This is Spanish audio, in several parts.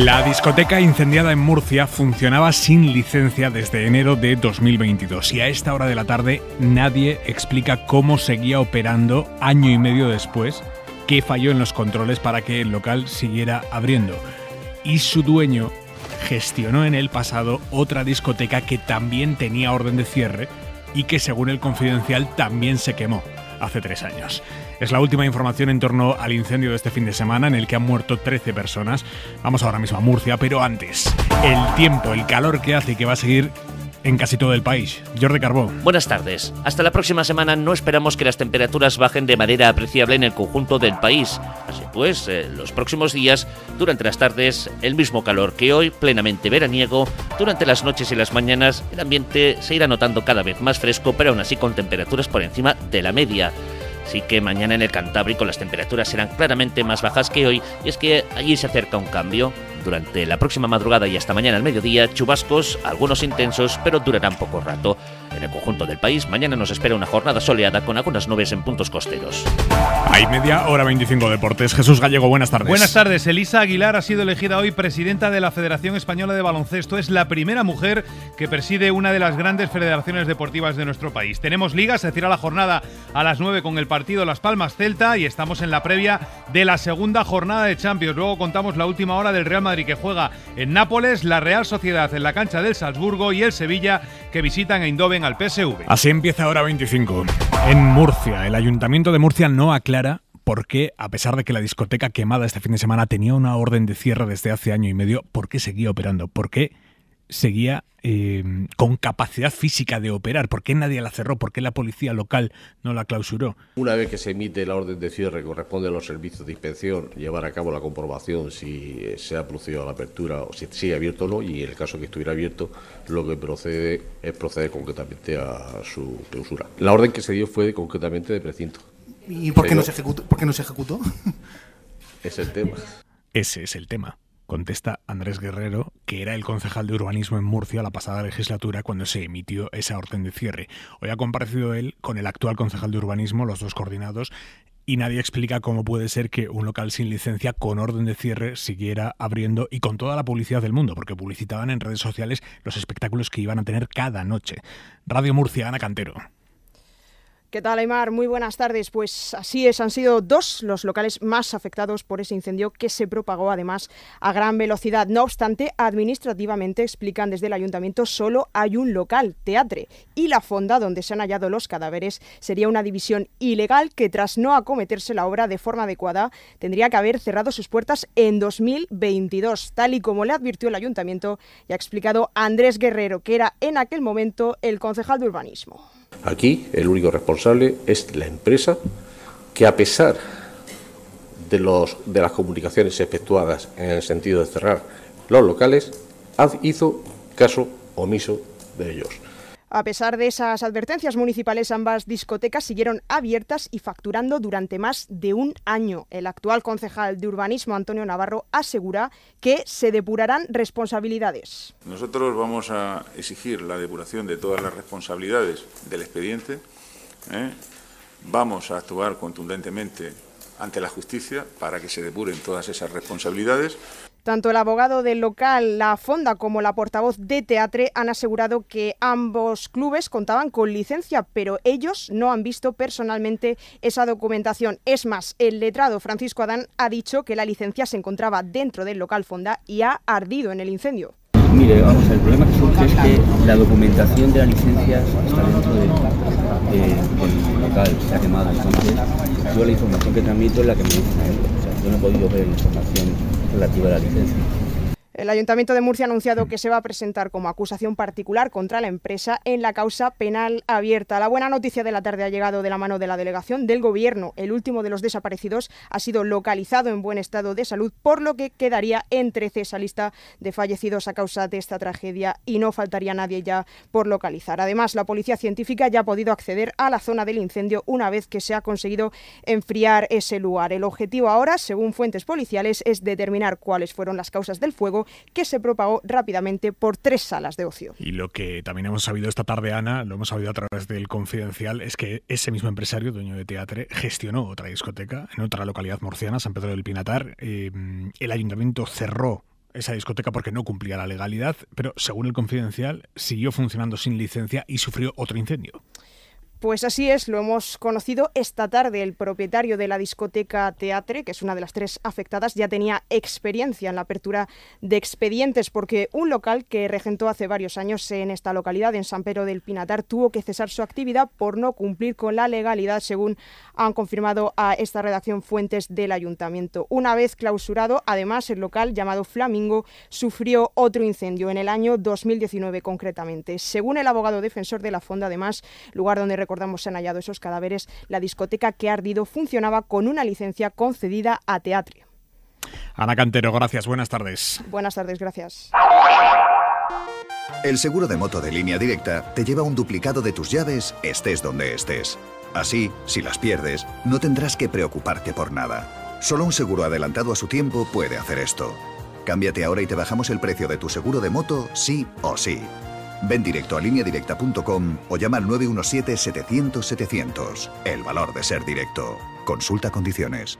La discoteca incendiada en Murcia funcionaba sin licencia desde enero de 2022 y a esta hora de la tarde nadie explica cómo seguía operando año y medio después, que falló en los controles para que el local siguiera abriendo. Y su dueño gestionó en el pasado otra discoteca que también tenía orden de cierre y que según el confidencial también se quemó hace tres años. Es la última información en torno al incendio de este fin de semana en el que han muerto 13 personas. Vamos ahora mismo a Murcia, pero antes, el tiempo, el calor que hace y que va a seguir en casi todo el país. Jordi Carbó. Buenas tardes. Hasta la próxima semana no esperamos que las temperaturas bajen de manera apreciable en el conjunto del país. Así pues, eh, los próximos días, durante las tardes, el mismo calor que hoy, plenamente veraniego. Durante las noches y las mañanas, el ambiente se irá notando cada vez más fresco, pero aún así con temperaturas por encima de la media. Así que mañana en el Cantábrico las temperaturas serán claramente más bajas que hoy y es que allí se acerca un cambio. Durante la próxima madrugada y hasta mañana al mediodía, chubascos, algunos intensos, pero durarán poco rato. En el conjunto del país, mañana nos espera una jornada soleada con algunas nubes en puntos costeros. Hay media hora 25 deportes. Jesús Gallego, buenas tardes. Buenas tardes. Elisa Aguilar ha sido elegida hoy presidenta de la Federación Española de Baloncesto. Es la primera mujer que preside una de las grandes federaciones deportivas de nuestro país. Tenemos ligas. se a la jornada a las 9 con el partido Las Palmas Celta y estamos en la previa de la segunda jornada de Champions. Luego contamos la última hora del Real Madrid que juega en Nápoles, la Real Sociedad en la cancha del Salzburgo y el Sevilla que visitan a Indoven. PSV. Así empieza ahora 25. En Murcia, el Ayuntamiento de Murcia no aclara por qué, a pesar de que la discoteca quemada este fin de semana tenía una orden de cierre desde hace año y medio, por qué seguía operando, por qué seguía eh, con capacidad física de operar? ¿Por qué nadie la cerró? ¿Por qué la policía local no la clausuró? Una vez que se emite la orden de cierre, corresponde a los servicios de inspección llevar a cabo la comprobación si eh, se ha producido la apertura o si sigue abierto o no, y en el caso que estuviera abierto, lo que procede es proceder concretamente a su clausura. La orden que se dio fue concretamente de precinto. ¿Y por qué, no, se ejecutó, por qué no se ejecutó? Es el tema. Ese es el tema contesta Andrés Guerrero, que era el concejal de urbanismo en Murcia la pasada legislatura cuando se emitió esa orden de cierre. Hoy ha comparecido él con el actual concejal de urbanismo, los dos coordinados, y nadie explica cómo puede ser que un local sin licencia con orden de cierre siguiera abriendo y con toda la publicidad del mundo, porque publicitaban en redes sociales los espectáculos que iban a tener cada noche. Radio Murcia, Ana Cantero. ¿Qué tal, Aymar? Muy buenas tardes. Pues así es, han sido dos los locales más afectados por ese incendio que se propagó además a gran velocidad. No obstante, administrativamente explican desde el ayuntamiento solo hay un local, teatre, y la fonda donde se han hallado los cadáveres sería una división ilegal que tras no acometerse la obra de forma adecuada tendría que haber cerrado sus puertas en 2022, tal y como le advirtió el ayuntamiento y ha explicado Andrés Guerrero, que era en aquel momento el concejal de urbanismo. Aquí el único responsable es la empresa que a pesar de, las comunicaciones efectuadas en el sentido de cerrar los locales, hizo caso omiso de ellos. A pesar de esas advertencias municipales, ambas discotecas siguieron abiertas y facturando durante más de un año. El actual concejal de urbanismo, Antonio Navarro, asegura que se depurarán responsabilidades. Nosotros vamos a exigir la depuración de todas las responsabilidades del expediente. ¿eh? Vamos a actuar contundentemente ante la justicia para que se depuren todas esas responsabilidades. Tanto el abogado del local, la Fonda, como la portavoz de Teatre han asegurado que ambos clubes contaban con licencia, pero ellos no han visto personalmente esa documentación. Es más, el letrado Francisco Adán ha dicho que la licencia se encontraba dentro del local Fonda y ha ardido en el incendio. Mire, vamos, el problema que surge es que la documentación de la licencia está dentro del, local, se ha quemado. Entonces, yo la información que transmito es la que me dicen a ellos. O sea, yo no he podido ver información relativa a la licencia. El Ayuntamiento de Murcia ha anunciado mm. que se va a presentar como acusación particular contra la empresa en la causa penal abierta. La buena noticia de la tarde ha llegado de la mano de la delegación del Gobierno. El último de los desaparecidos ha sido localizado en buen estado de salud, por lo que quedaría en 13 esa lista de fallecidos a causa de esta tragedia y no faltaría nadie ya por localizar. Además, la policía científica ya ha podido acceder a la zona del incendio una vez que se ha conseguido enfriar ese lugar. El objetivo ahora, según fuentes policiales, es determinar cuáles fueron las causas del fuego que se propagó rápidamente por tres salas de ocio. Y lo que también hemos sabido esta tarde, Ana, lo hemos sabido a través del confidencial, es que ese mismo empresario, dueño de teatro, gestionó otra discoteca en otra localidad morciana, San Pedro del Pinatar. Eh, el ayuntamiento cerró esa discoteca porque no cumplía la legalidad, pero según el confidencial siguió funcionando sin licencia y sufrió otro incendio. Pues así es, lo hemos conocido esta tarde. El propietario de la discoteca Teatre, que es una de las tres afectadas, ya tenía experiencia en la apertura de expedientes porque un local que regentó hace varios años en esta localidad, en San Pedro del Pinatar, tuvo que cesar su actividad por no cumplir con la legalidad, según han confirmado a esta redacción fuentes del ayuntamiento. Una vez clausurado, además, el local llamado Flamingo sufrió otro incendio en el año 2019 concretamente. Según el abogado defensor de la fonda, además, lugar donde recordamos, se han hallado esos cadáveres, la discoteca que ha ardido funcionaba con una licencia concedida a Teatrio. Ana Cantero, gracias, buenas tardes. Buenas tardes, gracias. El seguro de moto de línea directa te lleva un duplicado de tus llaves, estés donde estés. Así, si las pierdes, no tendrás que preocuparte por nada. Solo un seguro adelantado a su tiempo puede hacer esto. Cámbiate ahora y te bajamos el precio de tu seguro de moto, sí o sí. Ven directo a lineadirecta.com o llama al 917-700-700. El valor de ser directo. Consulta condiciones.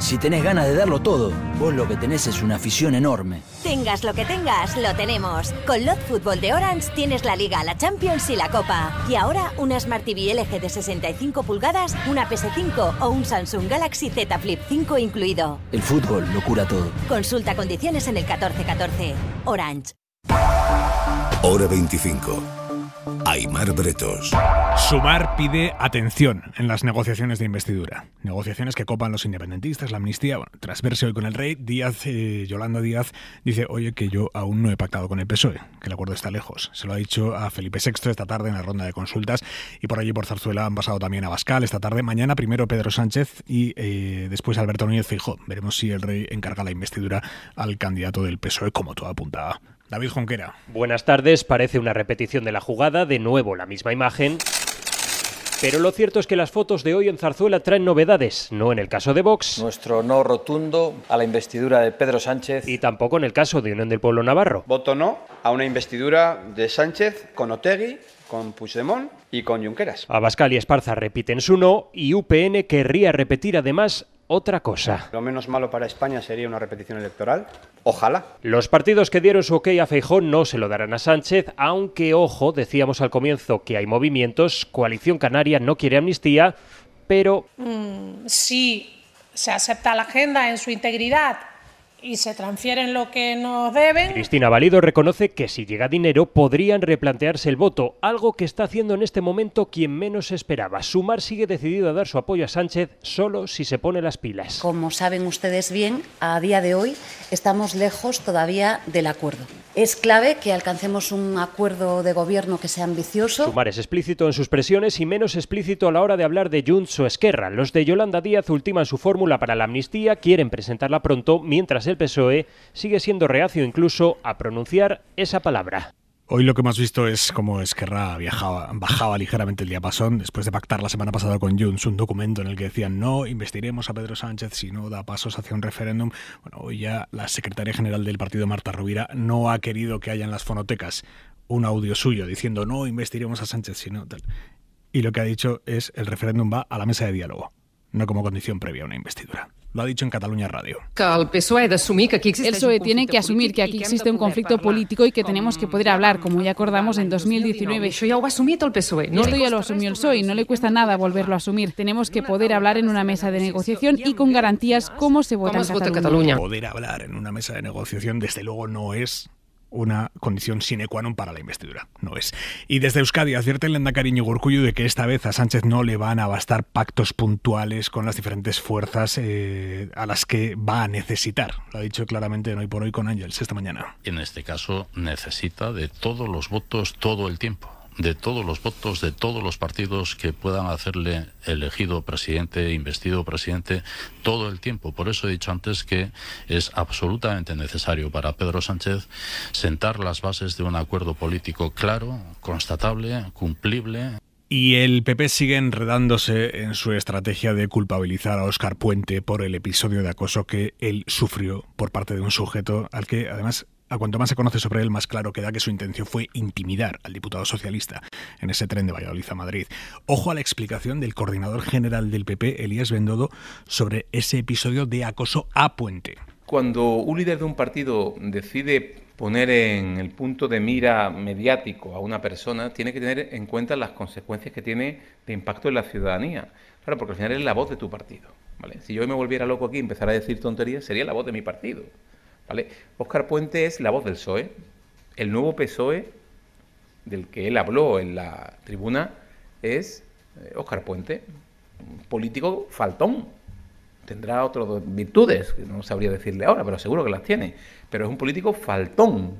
Si tenés ganas de darlo todo, vos lo que tenés es una afición enorme. Tengas lo que tengas, lo tenemos. Con Lot Fútbol de Orange tienes la Liga, la Champions y la Copa. Y ahora una Smart TV LG de 65 pulgadas, una PS5 o un Samsung Galaxy Z Flip 5 incluido. El fútbol lo cura todo. Consulta condiciones en el 1414. Orange. Hora 25. Aymar Bretos. Sumar pide atención en las negociaciones de investidura. Negociaciones que copan los independentistas, la amnistía. tras verse hoy con el rey, Díaz, eh, Yolanda Díaz dice, oye, que yo aún no he pactado con el PSOE, que el acuerdo está lejos. Se lo ha dicho a Felipe VI esta tarde en la ronda de consultas y por allí por Zarzuela han pasado también a Bascal esta tarde. Mañana primero Pedro Sánchez y eh, después Alberto Núñez Fijó. Veremos si el rey encarga la investidura al candidato del PSOE, como todo apuntaba. Jonquera. Buenas tardes, parece una repetición de la jugada, de nuevo la misma imagen. Pero lo cierto es que las fotos de hoy en Zarzuela traen novedades, no en el caso de Vox. Nuestro no rotundo a la investidura de Pedro Sánchez. Y tampoco en el caso de Unión del Pueblo Navarro. Voto no a una investidura de Sánchez con Otegui, con Puigdemont y con Junqueras. Abascal y Esparza repiten su no y UPN querría repetir además otra cosa. Lo menos malo para España sería una repetición electoral. Ojalá. Los partidos que dieron su ok a Feijón no se lo darán a Sánchez, aunque, ojo, decíamos al comienzo que hay movimientos, Coalición Canaria no quiere amnistía, pero... Si mm, sí, se acepta la agenda en su integridad y se transfieren lo que nos deben. Cristina Valido reconoce que si llega dinero podrían replantearse el voto, algo que está haciendo en este momento quien menos esperaba. Sumar sigue decidido a dar su apoyo a Sánchez solo si se pone las pilas. Como saben ustedes bien, a día de hoy estamos lejos todavía del acuerdo. Es clave que alcancemos un acuerdo de gobierno que sea ambicioso. Sumar es explícito en sus presiones y menos explícito a la hora de hablar de Junts o Esquerra. Los de Yolanda Díaz ultiman su fórmula para la amnistía, quieren presentarla pronto, mientras el PSOE sigue siendo reacio incluso a pronunciar esa palabra. Hoy lo que hemos visto es cómo Esquerra bajaba ligeramente el diapasón después de pactar la semana pasada con Junts un documento en el que decían no investiremos a Pedro Sánchez si no da pasos hacia un referéndum. Bueno, hoy ya la secretaria general del partido, Marta Rubira, no ha querido que haya en las fonotecas un audio suyo diciendo no investiremos a Sánchez si no Y lo que ha dicho es el referéndum va a la mesa de diálogo, no como condición previa a una investidura. Lo ha dicho en Cataluña Radio. el PSOE e tiene que asumir que aquí existe un conflicto político y que tenemos que poder hablar, como ya acordamos en 2019. PSOE. No Esto ya lo asumió el PSOE no le cuesta nada volverlo a asumir. Tenemos que poder hablar en una mesa de negociación y con garantías cómo se vota en Cataluña. Poder hablar en una mesa de negociación desde luego no es una condición sine qua non para la investidura. No es. Y desde Euskadi advierte el cariño Gorcuyo de que esta vez a Sánchez no le van a bastar pactos puntuales con las diferentes fuerzas eh, a las que va a necesitar. Lo ha dicho claramente hoy por hoy con Ángels esta mañana. En este caso necesita de todos los votos todo el tiempo de todos los votos de todos los partidos que puedan hacerle elegido presidente, investido presidente, todo el tiempo. Por eso he dicho antes que es absolutamente necesario para Pedro Sánchez sentar las bases de un acuerdo político claro, constatable, cumplible. Y el PP sigue enredándose en su estrategia de culpabilizar a Óscar Puente por el episodio de acoso que él sufrió por parte de un sujeto al que además a cuanto más se conoce sobre él, más claro queda que su intención fue intimidar al diputado socialista en ese tren de Valladolid a Madrid. Ojo a la explicación del coordinador general del PP, Elías Bendodo, sobre ese episodio de acoso a Puente. Cuando un líder de un partido decide poner en el punto de mira mediático a una persona, tiene que tener en cuenta las consecuencias que tiene de impacto en la ciudadanía. Claro, porque al final es la voz de tu partido. Si yo me volviera loco aquí y empezara a decir tonterías, sería la voz de mi partido. Oscar Puente es la voz del PSOE. El nuevo PSOE del que él habló en la tribuna es Oscar eh, Puente, un político faltón. Tendrá otras virtudes, que no sabría decirle ahora, pero seguro que las tiene. Pero es un político faltón.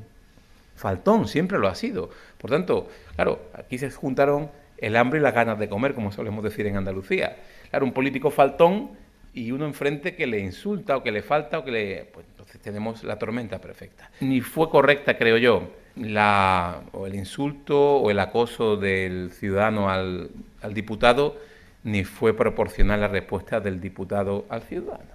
Faltón, siempre lo ha sido. Por tanto, claro, aquí se juntaron el hambre y las ganas de comer, como solemos decir en Andalucía. Claro, un político faltón y uno enfrente que le insulta o que le falta o que le... Pues entonces tenemos la tormenta perfecta. Ni fue correcta, creo yo, la, o el insulto o el acoso del ciudadano al, al diputado, ni fue proporcional la respuesta del diputado al ciudadano.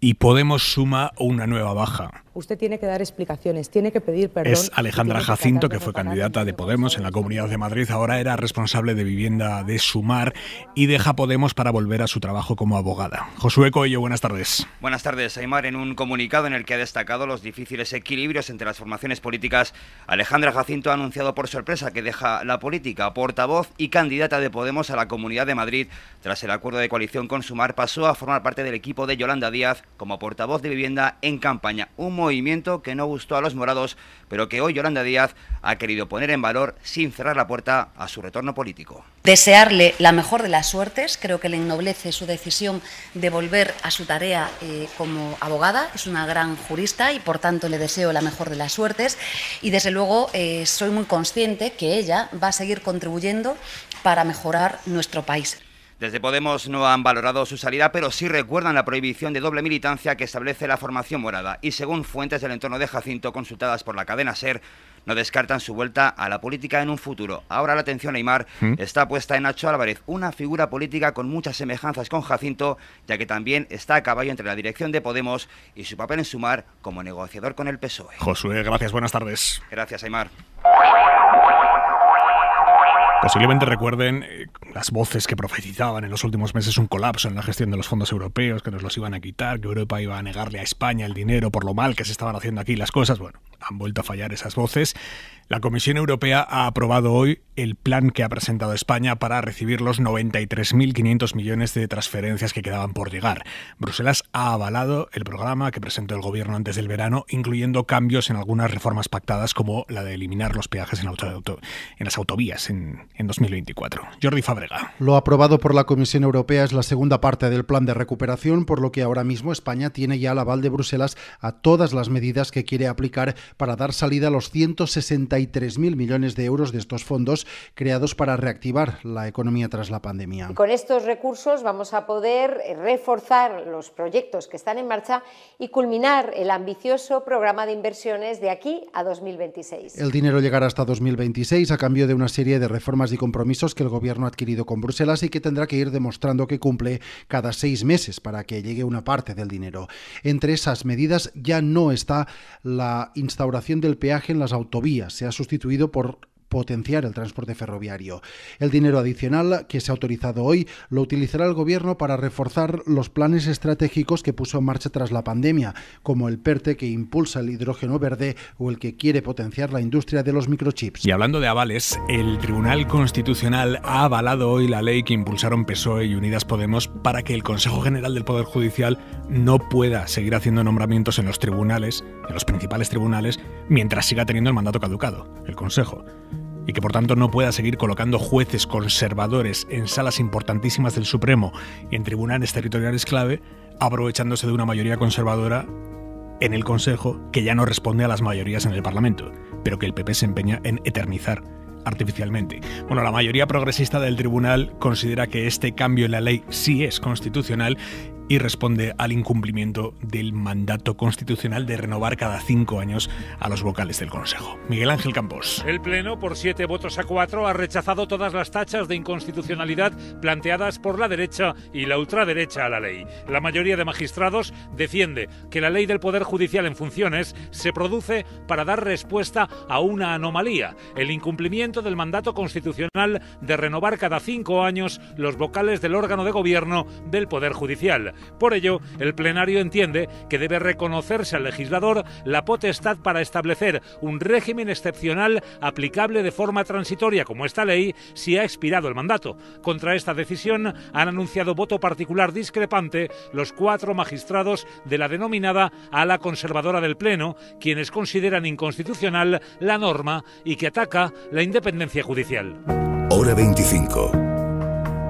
Y Podemos suma una nueva baja. Usted tiene que dar explicaciones, tiene que pedir perdón. Es Alejandra Jacinto, que fue candidata de Podemos en la Comunidad de Madrid, ahora era responsable de vivienda de Sumar y deja Podemos para volver a su trabajo como abogada. Josué Coello, buenas tardes. Buenas tardes, Aymar. En un comunicado en el que ha destacado los difíciles equilibrios entre las formaciones políticas, Alejandra Jacinto ha anunciado por sorpresa que deja la política, portavoz y candidata de Podemos a la Comunidad de Madrid. Tras el acuerdo de coalición con Sumar, pasó a formar parte del equipo de Yolanda Díaz como portavoz de vivienda en campaña movimiento que no gustó a los morados, pero que hoy Yolanda Díaz ha querido poner en valor sin cerrar la puerta a su retorno político. Desearle la mejor de las suertes, creo que le ennoblece su decisión de volver a su tarea eh, como abogada, es una gran jurista y por tanto le deseo la mejor de las suertes y desde luego eh, soy muy consciente que ella va a seguir contribuyendo para mejorar nuestro país. Desde Podemos no han valorado su salida, pero sí recuerdan la prohibición de doble militancia que establece la formación morada y según fuentes del entorno de Jacinto consultadas por la cadena SER, no descartan su vuelta a la política en un futuro. Ahora la atención, Aymar, ¿Mm? está puesta en Nacho Álvarez, una figura política con muchas semejanzas con Jacinto, ya que también está a caballo entre la dirección de Podemos y su papel en Sumar como negociador con el PSOE. Josué, gracias, buenas tardes. Gracias, Aymar. Posiblemente recuerden eh, las voces que profetizaban en los últimos meses un colapso en la gestión de los fondos europeos, que nos los iban a quitar, que Europa iba a negarle a España el dinero por lo mal que se estaban haciendo aquí las cosas. Bueno, han vuelto a fallar esas voces. La Comisión Europea ha aprobado hoy el plan que ha presentado España para recibir los 93.500 millones de transferencias que quedaban por llegar. Bruselas ha avalado el programa que presentó el gobierno antes del verano, incluyendo cambios en algunas reformas pactadas como la de eliminar los peajes en, las autovías en, en 2024. Jordi Fabrega. Lo aprobado por la Comisión Europea es la segunda parte del plan de recuperación, por lo que ahora mismo España tiene ya el aval de Bruselas a todas las medidas que quiere aplicar para dar salida a los 163.000 millones de euros de estos fondos creados para reactivar la economía tras la pandemia. con estos recursos vamos a poder eh, reforzar los proyectos que están en marcha y culminar el ambicioso programa de inversiones de aquí a 2026. El dinero llegará hasta 2026 a cambio de una serie de reformas y compromisos que el Gobierno ha adquirido con Bruselas y que tendrá que ir demostrando que cumple cada seis meses para que llegue una parte del dinero. Entre esas medidas ya no está la instalación restauración del peaje en las autovías. Se ha sustituido por potenciar el transporte ferroviario. El dinero adicional que se ha autorizado hoy lo utilizará el Gobierno para reforzar los planes estratégicos que puso en marcha tras la pandemia, como el PERTE que impulsa el hidrógeno verde o el que quiere potenciar la industria de los microchips. Y hablando de avales, el Tribunal Constitucional ha avalado hoy la ley que impulsaron PSOE y Unidas Podemos para que el Consejo General del Poder Judicial no pueda seguir haciendo nombramientos en los tribunales en los principales tribunales mientras siga teniendo el mandato caducado, el Consejo, y que por tanto no pueda seguir colocando jueces conservadores en salas importantísimas del Supremo y en tribunales territoriales clave, aprovechándose de una mayoría conservadora en el Consejo que ya no responde a las mayorías en el Parlamento, pero que el PP se empeña en eternizar artificialmente. Bueno, la mayoría progresista del tribunal considera que este cambio en la ley sí es constitucional y responde al incumplimiento del mandato constitucional de renovar cada cinco años a los vocales del Consejo. Miguel Ángel Campos. El Pleno, por siete votos a cuatro, ha rechazado todas las tachas de inconstitucionalidad planteadas por la derecha y la ultraderecha a la ley. La mayoría de magistrados defiende que la ley del Poder Judicial en funciones se produce para dar respuesta a una anomalía, el incumplimiento del mandato constitucional de renovar cada cinco años los vocales del órgano de gobierno del Poder Judicial. Por ello, el plenario entiende que debe reconocerse al legislador la potestad para establecer un régimen excepcional aplicable de forma transitoria como esta ley si ha expirado el mandato. Contra esta decisión han anunciado voto particular discrepante los cuatro magistrados de la denominada ala conservadora del Pleno, quienes consideran inconstitucional la norma y que ataca la independencia judicial. Hora 25.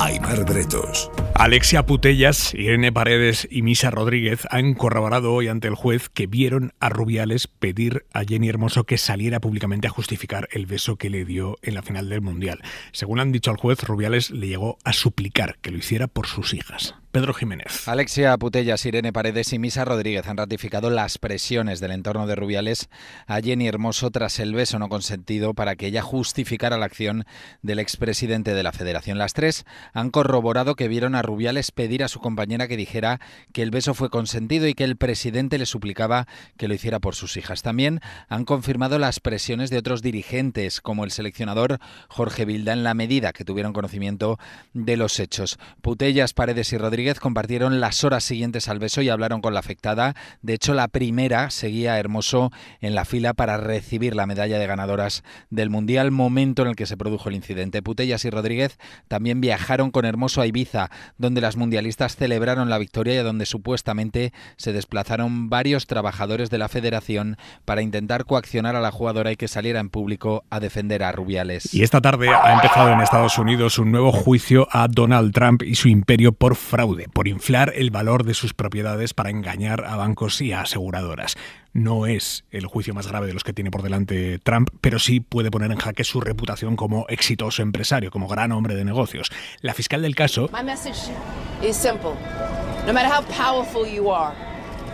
Aymar Bretos. Alexia Putellas, Irene Paredes y Misa Rodríguez han corroborado hoy ante el juez que vieron a Rubiales pedir a Jenny Hermoso que saliera públicamente a justificar el beso que le dio en la final del Mundial. Según han dicho al juez, Rubiales le llegó a suplicar que lo hiciera por sus hijas. Pedro Jiménez. Alexia Putellas, Irene Paredes y Misa Rodríguez han ratificado las presiones del entorno de Rubiales a Jenny Hermoso tras el beso no consentido para que ella justificara la acción del expresidente de la Federación. Las tres han corroborado que vieron a Rubiales pedir a su compañera que dijera que el beso fue consentido y que el presidente le suplicaba que lo hiciera por sus hijas. También han confirmado las presiones de otros dirigentes, como el seleccionador Jorge Vilda, en la medida que tuvieron conocimiento de los hechos. Putellas, Paredes y Rodríguez Rodríguez compartieron las horas siguientes al beso y hablaron con la afectada. De hecho, la primera seguía Hermoso en la fila para recibir la medalla de ganadoras del Mundial, momento en el que se produjo el incidente. Putellas y Rodríguez también viajaron con Hermoso a Ibiza, donde las mundialistas celebraron la victoria y donde supuestamente se desplazaron varios trabajadores de la federación para intentar coaccionar a la jugadora y que saliera en público a defender a Rubiales. Y esta tarde ha empezado en Estados Unidos un nuevo juicio a Donald Trump y su imperio por fraude por inflar el valor de sus propiedades para engañar a bancos y a aseguradoras. No es el juicio más grave de los que tiene por delante Trump, pero sí puede poner en jaque su reputación como exitoso empresario, como gran hombre de negocios. La fiscal del caso... simple.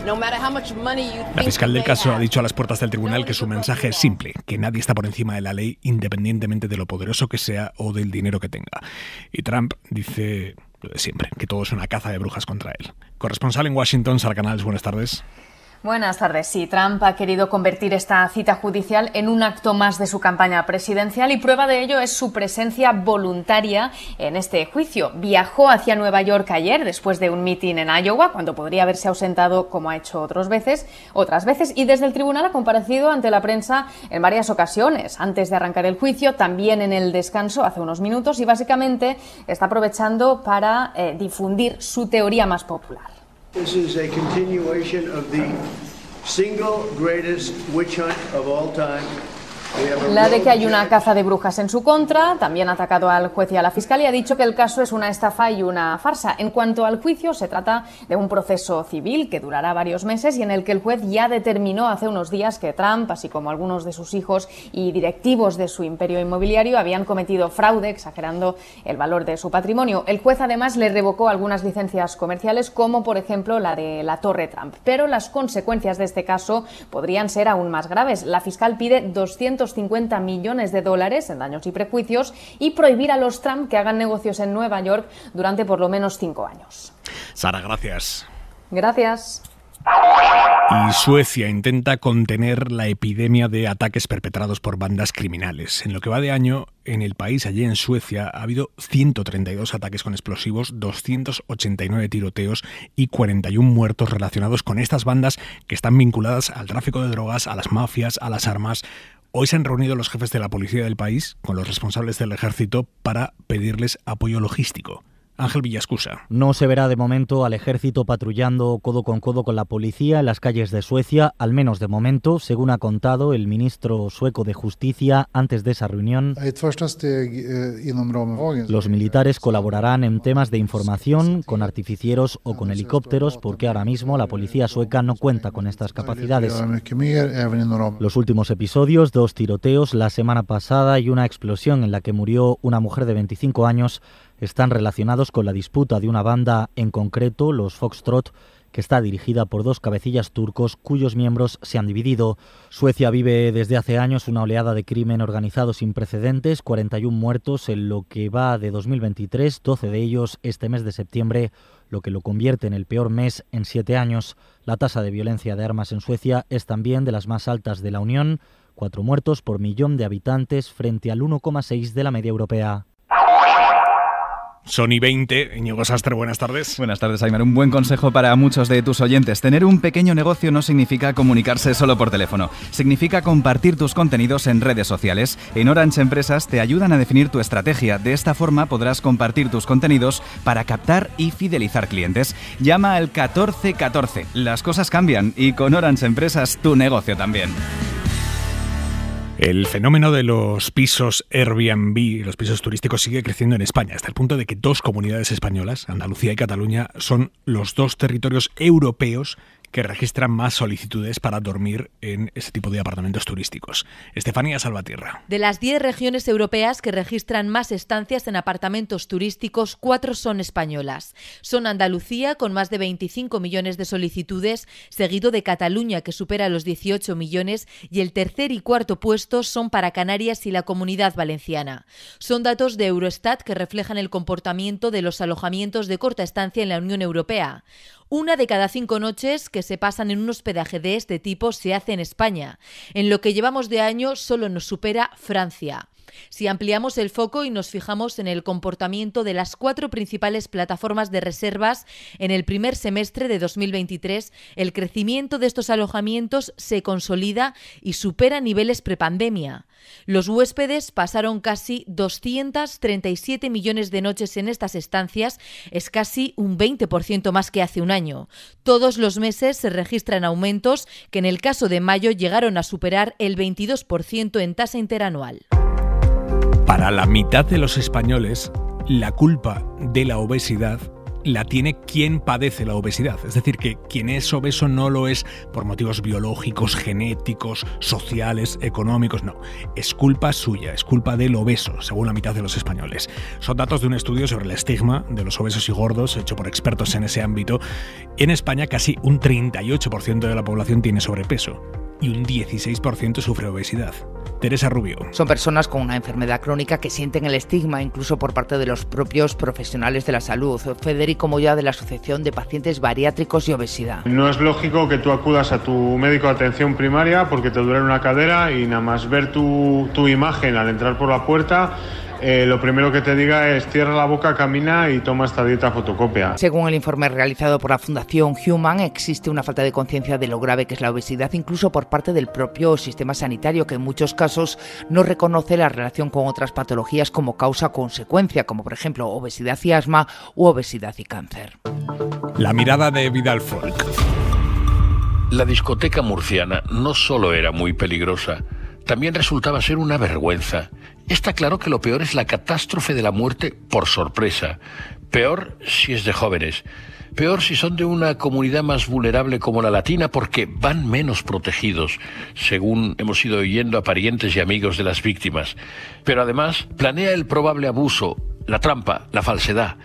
No la fiscal del caso ha dicho a las puertas del tribunal que su mensaje es simple, que nadie está por encima de la ley independientemente de lo poderoso que sea o del dinero que tenga. Y Trump dice de siempre, que todo es una caza de brujas contra él. Corresponsal en Washington, Sara Canales, buenas tardes. Buenas tardes. Sí, Trump ha querido convertir esta cita judicial en un acto más de su campaña presidencial y prueba de ello es su presencia voluntaria en este juicio. Viajó hacia Nueva York ayer después de un mitin en Iowa, cuando podría haberse ausentado como ha hecho otras veces, otras veces y desde el tribunal ha comparecido ante la prensa en varias ocasiones, antes de arrancar el juicio, también en el descanso hace unos minutos y básicamente está aprovechando para eh, difundir su teoría más popular. This is a continuation of the single greatest witch hunt of all time La de que hay una caza de brujas en su contra, también ha atacado al juez y a la fiscal y ha dicho que el caso es una estafa y una farsa. En cuanto al juicio, se trata de un proceso civil que durará varios meses y en el que el juez ya determinó hace unos días que Trump, así como algunos de sus hijos y directivos de su imperio inmobiliario, habían cometido fraude exagerando el valor de su patrimonio. El juez además le revocó algunas licencias comerciales, como por ejemplo la de la Torre Trump. Pero las consecuencias de este caso podrían ser aún más graves. La fiscal pide 200 250 millones de dólares en daños y prejuicios y prohibir a los Trump que hagan negocios en Nueva York durante por lo menos cinco años. Sara, gracias. Gracias. Y Suecia intenta contener la epidemia de ataques perpetrados por bandas criminales. En lo que va de año, en el país, allí en Suecia, ha habido 132 ataques con explosivos, 289 tiroteos y 41 muertos relacionados con estas bandas que están vinculadas al tráfico de drogas, a las mafias, a las armas Hoy se han reunido los jefes de la policía del país con los responsables del ejército para pedirles apoyo logístico. Ángel Villascusa. No se verá de momento al ejército patrullando codo con codo con la policía en las calles de Suecia, al menos de momento, según ha contado el ministro sueco de Justicia antes de esa reunión. Los militares colaborarán en temas de información, con artificieros o con helicópteros, porque ahora mismo la policía sueca no cuenta con estas capacidades. Los últimos episodios, dos tiroteos la semana pasada y una explosión en la que murió una mujer de 25 años, están relacionados con la disputa de una banda, en concreto los Foxtrot, que está dirigida por dos cabecillas turcos cuyos miembros se han dividido. Suecia vive desde hace años una oleada de crimen organizado sin precedentes, 41 muertos en lo que va de 2023, 12 de ellos este mes de septiembre, lo que lo convierte en el peor mes en siete años. La tasa de violencia de armas en Suecia es también de las más altas de la Unión, cuatro muertos por millón de habitantes frente al 1,6 de la media europea. Sony 20, Íñigo Sastre, buenas tardes. Buenas tardes, Aymar. Un buen consejo para muchos de tus oyentes. Tener un pequeño negocio no significa comunicarse solo por teléfono. Significa compartir tus contenidos en redes sociales. En Orange Empresas te ayudan a definir tu estrategia. De esta forma podrás compartir tus contenidos para captar y fidelizar clientes. Llama al 1414. Las cosas cambian y con Orange Empresas tu negocio también. El fenómeno de los pisos Airbnb, los pisos turísticos, sigue creciendo en España, hasta el punto de que dos comunidades españolas, Andalucía y Cataluña, son los dos territorios europeos que registran más solicitudes para dormir en este tipo de apartamentos turísticos. Estefanía Salvatierra. De las 10 regiones europeas que registran más estancias en apartamentos turísticos, cuatro son españolas. Son Andalucía, con más de 25 millones de solicitudes, seguido de Cataluña, que supera los 18 millones, y el tercer y cuarto puesto son para Canarias y la Comunidad Valenciana. Son datos de Eurostat que reflejan el comportamiento de los alojamientos de corta estancia en la Unión Europea. Una de cada cinco noches que se pasan en un hospedaje de este tipo se hace en España. En lo que llevamos de año solo nos supera Francia. Si ampliamos el foco y nos fijamos en el comportamiento de las cuatro principales plataformas de reservas en el primer semestre de 2023, el crecimiento de estos alojamientos se consolida y supera niveles prepandemia. Los huéspedes pasaron casi 237 millones de noches en estas estancias, es casi un 20% más que hace un año. Todos los meses se registran aumentos que en el caso de mayo llegaron a superar el 22% en tasa interanual. Para la mitad de los españoles, la culpa de la obesidad la tiene quien padece la obesidad. Es decir, que quien es obeso no lo es por motivos biológicos, genéticos, sociales, económicos, no. Es culpa suya, es culpa del obeso, según la mitad de los españoles. Son datos de un estudio sobre el estigma de los obesos y gordos hecho por expertos en ese ámbito. En España casi un 38% de la población tiene sobrepeso y un 16% sufre obesidad. Teresa Rubio. Son personas con una enfermedad crónica que sienten el estigma incluso por parte de los propios profesionales de la salud. Federico Moya de la Asociación de Pacientes Bariátricos y Obesidad. No es lógico que tú acudas a tu médico de atención primaria porque te duele una cadera y nada más ver tu, tu imagen al entrar por la puerta eh, lo primero que te diga es cierra la boca, camina y toma esta dieta fotocopia. Según el informe realizado por la Fundación Human, existe una falta de conciencia de lo grave que es la obesidad, incluso por parte del propio sistema sanitario, que en muchos casos no reconoce la relación con otras patologías como causa-consecuencia, como por ejemplo obesidad y asma u obesidad y cáncer. La mirada de Vidal Folk. La discoteca murciana no solo era muy peligrosa, también resultaba ser una vergüenza. Está claro que lo peor es la catástrofe de la muerte por sorpresa. Peor si es de jóvenes. Peor si son de una comunidad más vulnerable como la latina porque van menos protegidos, según hemos ido oyendo a parientes y amigos de las víctimas. Pero además planea el probable abuso, la trampa, la falsedad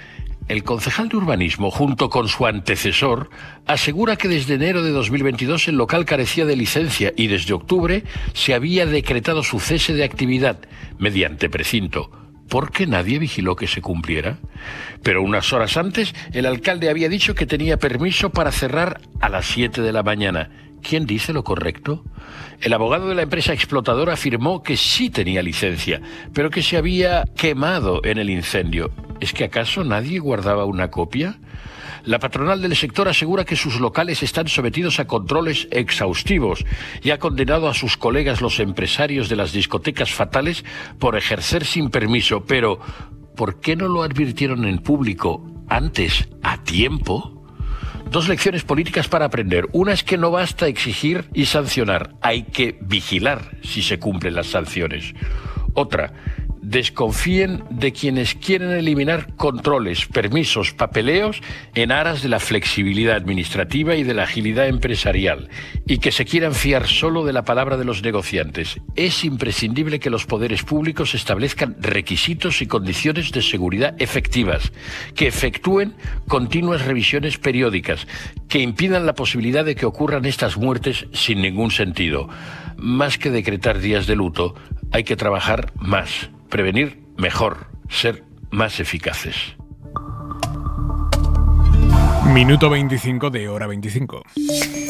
el concejal de urbanismo, junto con su antecesor, asegura que desde enero de 2022 el local carecía de licencia y desde octubre se había decretado su cese de actividad mediante precinto, porque nadie vigiló que se cumpliera. Pero unas horas antes el alcalde había dicho que tenía permiso para cerrar a las 7 de la mañana. ¿Quién dice lo correcto? El abogado de la empresa explotadora afirmó que sí tenía licencia, pero que se había quemado en el incendio ¿Es que acaso nadie guardaba una copia? La patronal del sector asegura que sus locales están sometidos a controles exhaustivos y ha condenado a sus colegas los empresarios de las discotecas fatales por ejercer sin permiso. Pero, ¿por qué no lo advirtieron en público antes, a tiempo? Dos lecciones políticas para aprender. Una es que no basta exigir y sancionar, hay que vigilar si se cumplen las sanciones. Otra, desconfíen de quienes quieren eliminar controles, permisos, papeleos en aras de la flexibilidad administrativa y de la agilidad empresarial, y que se quieran fiar solo de la palabra de los negociantes. Es imprescindible que los poderes públicos establezcan requisitos y condiciones de seguridad efectivas, que efectúen continuas revisiones periódicas, que impidan la posibilidad de que ocurran estas muertes sin ningún sentido. Más que decretar días de luto, hay que trabajar más prevenir mejor, ser más eficaces. Minuto 25 de hora 25.